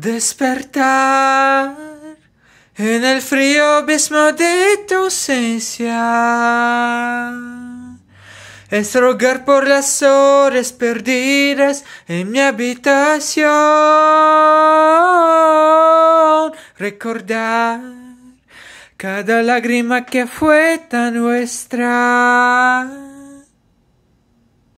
Despertar en el frío abismo de tu ausencia. Es rogar por las horas perdidas en mi habitación. Recordar cada lágrima que fue tan nuestra